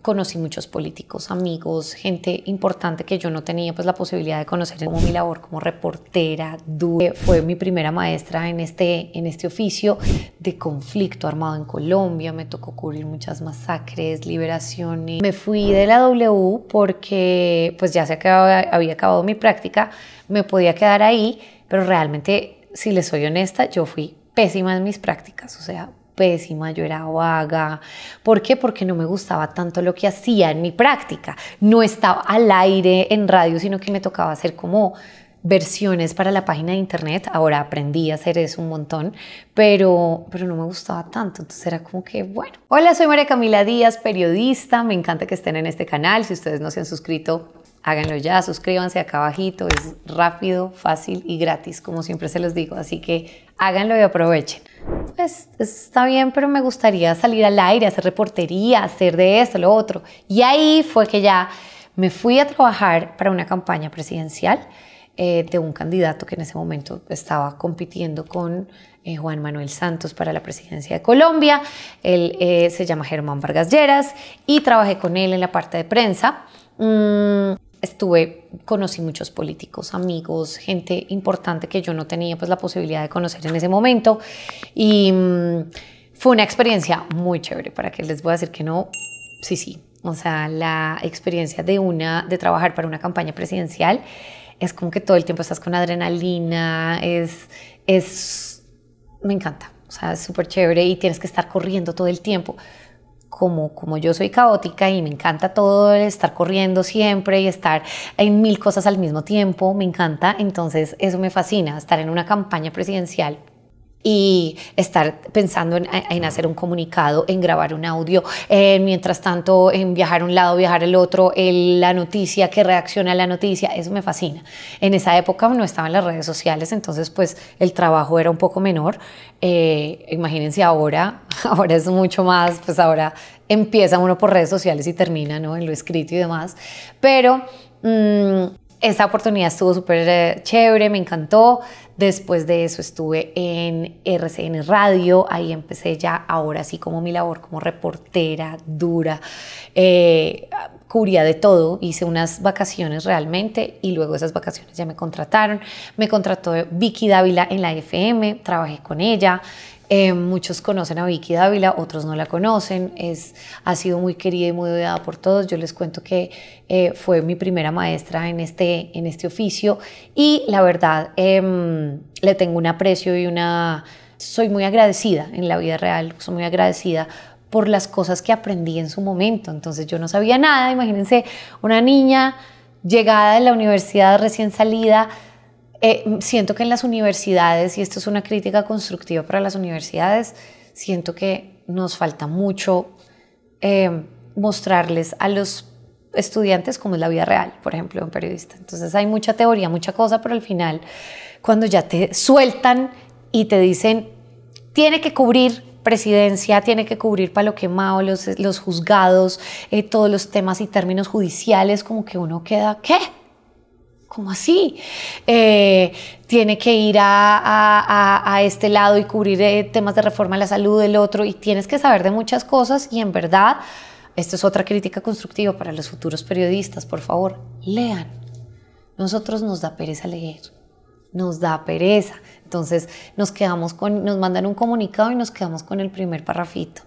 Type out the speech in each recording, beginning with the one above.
conocí muchos políticos, amigos, gente importante que yo no tenía pues la posibilidad de conocer como mi labor como reportera, fue mi primera maestra en este, en este oficio de conflicto armado en Colombia, me tocó cubrir muchas masacres, liberaciones. Me fui de la W porque pues ya se había acabado mi práctica, me podía quedar ahí, pero realmente si les soy honesta, yo fui pésima en mis prácticas, o sea, pésima, yo era vaga. ¿Por qué? Porque no me gustaba tanto lo que hacía en mi práctica. No estaba al aire en radio, sino que me tocaba hacer como versiones para la página de internet. Ahora aprendí a hacer eso un montón, pero, pero no me gustaba tanto. Entonces era como que, bueno. Hola, soy María Camila Díaz, periodista. Me encanta que estén en este canal. Si ustedes no se han suscrito, háganlo ya. Suscríbanse acá abajito. Es rápido, fácil y gratis, como siempre se los digo. Así que háganlo y aprovechen pues está bien, pero me gustaría salir al aire, hacer reportería, hacer de esto, lo otro. Y ahí fue que ya me fui a trabajar para una campaña presidencial eh, de un candidato que en ese momento estaba compitiendo con eh, Juan Manuel Santos para la presidencia de Colombia. Él eh, se llama Germán Vargas Lleras y trabajé con él en la parte de prensa. Mm, estuve, conocí muchos políticos, amigos, gente importante que yo no tenía pues la posibilidad de conocer en ese momento y mm, fue una experiencia muy chévere, para que les voy a decir que no, sí, sí, o sea, la experiencia de una, de trabajar para una campaña presidencial es como que todo el tiempo estás con adrenalina, es, es, me encanta, o sea, es súper chévere y tienes que estar corriendo todo el tiempo como, como yo soy caótica y me encanta todo el estar corriendo siempre y estar en mil cosas al mismo tiempo, me encanta, entonces eso me fascina, estar en una campaña presidencial y estar pensando en, hacer un comunicado, en grabar un audio, eh, mientras tanto en viajar a un lado, viajar al otro, la noticia, que reacciona a la noticia, eso me fascina. En esa época no estaban las redes sociales, entonces pues el trabajo era un poco menor. Eh, imagínense ahora, ahora es mucho más, pues ahora empieza uno por redes sociales y termina ¿no? en lo escrito y demás, pero... Mmm, esa oportunidad estuvo súper eh, chévere, me encantó. Después de eso estuve en RCN Radio, ahí empecé ya ahora sí como mi labor como reportera dura. Eh, cubría de todo, hice unas vacaciones realmente y luego esas vacaciones ya me contrataron. Me contrató Vicky Dávila en la FM, trabajé con ella. Eh, muchos conocen a Vicky Dávila, otros no la conocen. ha sido muy querida y muy odiada por todos. Yo les cuento que eh, fue mi primera maestra en este, en este oficio y la verdad em, le tengo un aprecio y una... Soy muy agradecida en la vida real, soy muy agradecida por las cosas que aprendí en su momento. Entonces yo no sabía nada, imagínense una niña llegada de la universidad recién salida, eh, siento que en las universidades, y esto es una crítica constructiva para las universidades, siento que nos falta mucho eh, mostrarles a los estudiantes cómo es la vida real, por ejemplo, de un periodista. Entonces hay mucha teoría, mucha cosa, pero al final, cuando ya te sueltan y te dicen, tiene que cubrir presidencia, tiene que cubrir palo quemado, los, juzgados, eh, todos los temas y términos judiciales, como que uno queda, ¿qué? ¿Cómo así? Eh, tiene que ir a, este lado y cubrir eh, temas de reforma a la salud del otro y tienes que saber de muchas cosas y en verdad, esto es otra crítica constructiva para los futuros periodistas, por favor, lean. Nosotros nos da pereza leer, nos da pereza. Entonces nos quedamos con, nos mandan un comunicado y nos quedamos con el primer parrafito.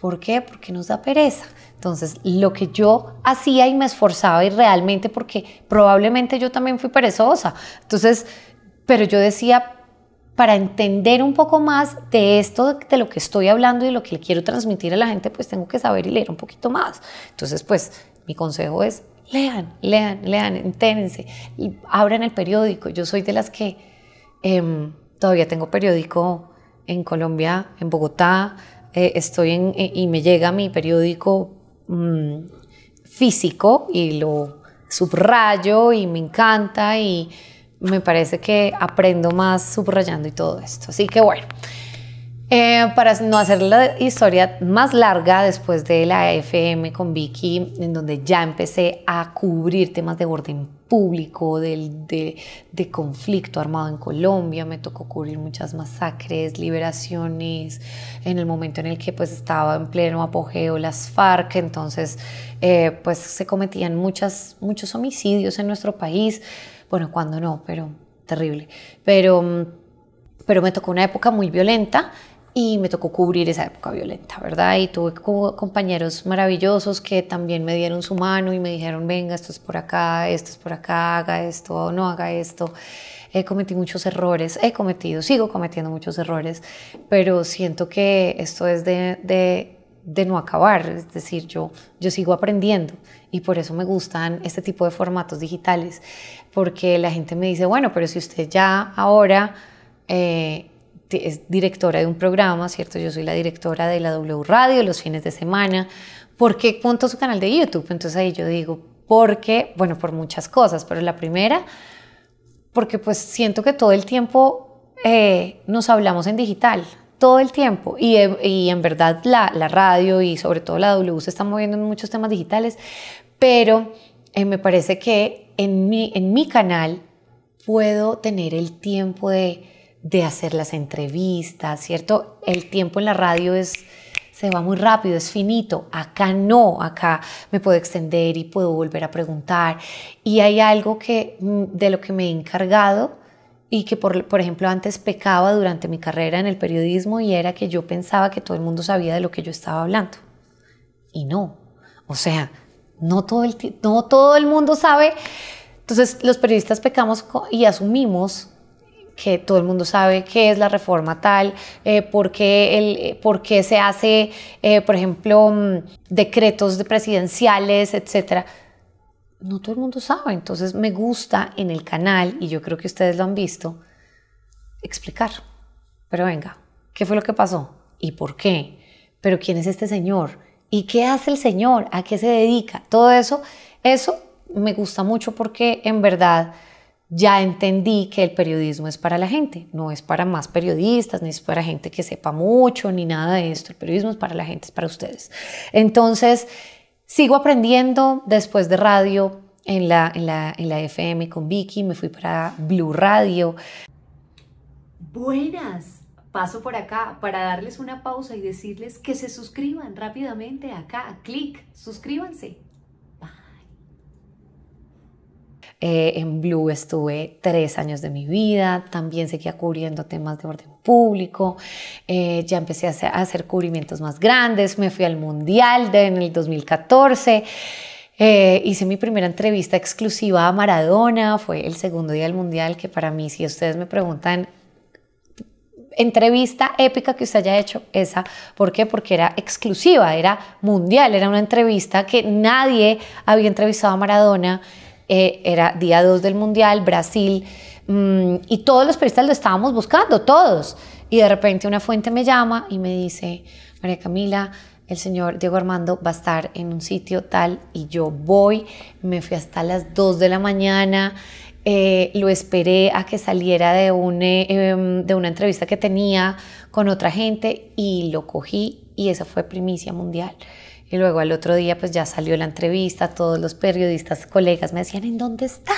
¿Por qué? Porque nos da pereza. Entonces, lo que yo hacía y me esforzaba y realmente porque probablemente yo también fui perezosa. Entonces, pero yo decía, para entender un poco más de esto, de lo que estoy hablando y lo que le quiero transmitir a la gente, pues tengo que saber y leer un poquito más. Entonces, pues mi consejo es, lean, lean, lean, enténense y abran el periódico. Yo soy de las que em, todavía tengo periódico en Colombia, en Bogotá, eh, estoy en, eh, y me llega mi periódico mm, físico y lo subrayo y me encanta y me parece que aprendo más subrayando y todo esto. Así que bueno, eh, para no hacer la historia más larga después de la FM con Vicky, en donde ya empecé a cubrir temas de orden público, del, de, conflicto armado en Colombia, me tocó cubrir muchas masacres, liberaciones, en el momento en el que pues estaba en pleno apogeo las FARC, entonces eh, pues se cometían muchos homicidios en nuestro país, bueno, cuando no, pero terrible, pero, mm, pero me tocó una época muy violenta y me tocó cubrir esa época violenta, ¿verdad? Y tuve compañeros maravillosos que también me dieron su mano y me dijeron, venga, esto es por acá, esto es por acá, haga esto, no haga esto. He eh, cometido muchos errores, he cometido, sigo cometiendo muchos errores, pero siento que esto es de, no acabar, es decir, yo, yo sigo aprendiendo y por eso me gustan este tipo de formatos digitales, porque la gente me dice, bueno, pero si usted ya ahora... Eh, es directora de un programa, ¿cierto? Yo soy la directora de la W Radio los fines de semana. ¿Por qué monto su canal de YouTube? Entonces ahí yo digo, porque, bueno, por muchas cosas, pero la primera, porque pues siento que todo el tiempo eh, nos hablamos en digital, todo el tiempo. Y, eh, en verdad la, radio y sobre todo la W se están moviendo en muchos temas digitales, pero eh, me parece que en mi, en mi canal puedo tener el tiempo de de hacer las entrevistas, ¿cierto? El tiempo en la radio es se va muy rápido, es finito. Acá no, acá me puedo extender y puedo volver a preguntar. Y hay algo que mm, de lo que me he encargado y que, por, por ejemplo, antes pecaba durante mi carrera en el periodismo y era que yo pensaba que todo el mundo sabía de lo que yo estaba hablando. Y no. O sea, no todo el, no todo el mundo sabe. Entonces, los periodistas pecamos y asumimos que todo el mundo sabe qué es la reforma tal, eh, por, qué el, por, qué se hace, eh, por ejemplo, mm, decretos presidenciales, etcétera. No todo el mundo sabe, entonces me gusta en el canal, y yo creo que ustedes lo han visto, explicar. Pero venga, ¿qué fue lo que pasó? ¿Y por qué? ¿Pero quién es este señor? ¿Y qué hace el señor? ¿A qué se dedica? Todo eso, eso me gusta mucho porque en verdad ya entendí que el periodismo es para la gente, no es para más periodistas, ni es para gente que sepa mucho, ni nada de esto. El periodismo es para la gente, es para ustedes. Entonces, sigo aprendiendo después de radio en la, FM con Vicky, me fui para Blue Radio. Buenas, paso por acá para darles una pausa y decirles que se suscriban rápidamente acá, clic, suscríbanse. Eh, en Blue estuve tres años de mi vida, también seguía cubriendo temas de orden público, eh, ya empecé a hacer, cubrimientos más grandes, me fui al Mundial de, en el 2014. Eh, hice mi primera entrevista exclusiva a Maradona, fue el segundo día del Mundial, que para mí, si ustedes me preguntan entrevista épica que usted haya hecho esa. ¿Por qué? Porque era exclusiva, era mundial, era una entrevista que nadie había entrevistado a Maradona. Eh, era día 2 del Mundial, Brasil, mm, y todos los periodistas lo estábamos buscando, todos. Y de repente una fuente me llama y me dice, María Camila, el señor Diego Armando va a estar en un sitio tal y yo voy, me fui hasta las 2 de la mañana, eh, lo esperé a que saliera de, eh, em, de una entrevista que tenía con otra gente y lo cogí y esa fue primicia mundial. Y luego al otro día pues ya salió la entrevista, todos los periodistas, colegas me decían, ¿en dónde está?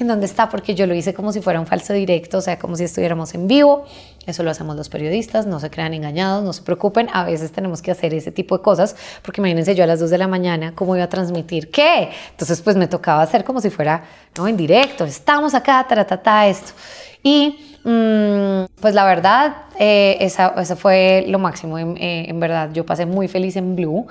¿En dónde está? Porque yo lo hice como si fuera un falso directo, o sea, como si estuviéramos en vivo. Eso lo hacemos los periodistas, no se crean engañados, no se preocupen, a veces tenemos que hacer ese tipo de cosas, porque imagínense yo a las 2 de la mañana, ¿cómo iba a transmitir qué? Entonces pues me tocaba hacer como si fuera, ¿no? En directo, estamos acá, ta, ta, ta, esto. Y mm, pues la verdad, eh, esa, fue lo máximo, en, eh, en verdad. Yo pasé muy feliz en Blue.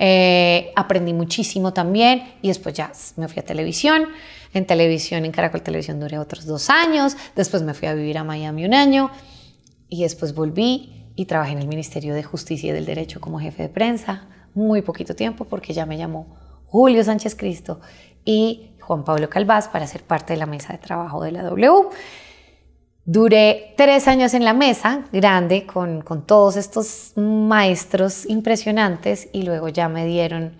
Eh, aprendí muchísimo también y después ya me fui a televisión. En televisión, en Caracol Televisión duré otros dos años, después me fui a vivir a Miami un año y después volví y trabajé en el Ministerio de Justicia y del Derecho como jefe de prensa, muy poquito tiempo porque ya me llamó Julio Sánchez Cristo y Juan Pablo Calvás para ser parte de la mesa de trabajo de la W. Duré tres años en la mesa grande con, todos estos maestros impresionantes y luego ya me dieron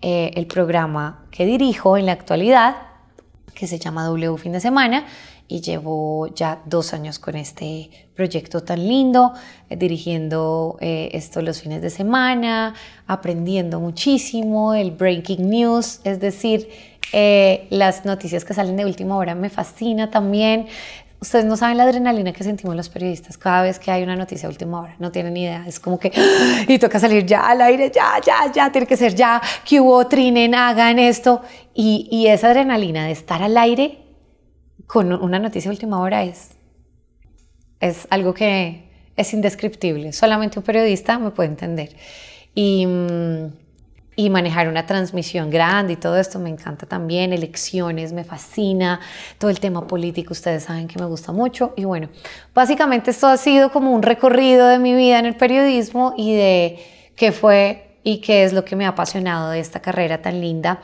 eh, el programa que dirijo en la actualidad, que se llama W Fin de Semana, y llevo ya dos años con este proyecto tan lindo, eh, dirigiendo eh, esto los fines de semana, aprendiendo muchísimo, el breaking news, es decir, las noticias que salen de última hora me fascina también, Ustedes no saben la adrenalina que sentimos los periodistas cada vez que hay una noticia última hora, no tienen idea. Es como que, y toca salir ya al aire, ya, ya, ya, tiene que ser ya, que hubo, trinen, hagan esto. Y, esa adrenalina de estar al aire con una noticia última hora es, es algo que es indescriptible. Solamente un periodista me puede entender. Y. Mm, y manejar una transmisión grande y todo esto me encanta también, elecciones me fascina, todo el tema político ustedes saben que me gusta mucho y bueno, básicamente esto ha sido como un recorrido de mi vida en el periodismo y de qué fue y qué es lo que me ha apasionado de esta carrera tan linda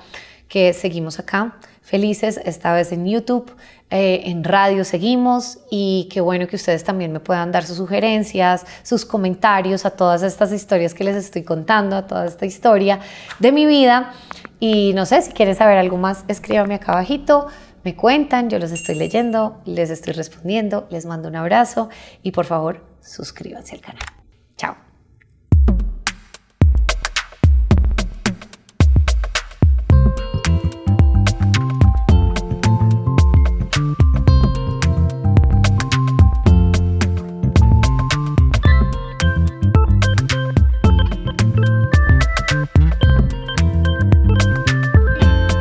que seguimos acá felices esta vez en YouTube, eh, en radio seguimos y qué bueno que ustedes también me puedan dar sus sugerencias, sus comentarios a todas estas historias que les estoy contando, a toda esta historia de mi vida. Y no sé, si quieren saber algo más, escríbanme acá abajito, me cuentan, yo los estoy leyendo, les estoy respondiendo, les mando un abrazo y por favor suscríbanse al canal.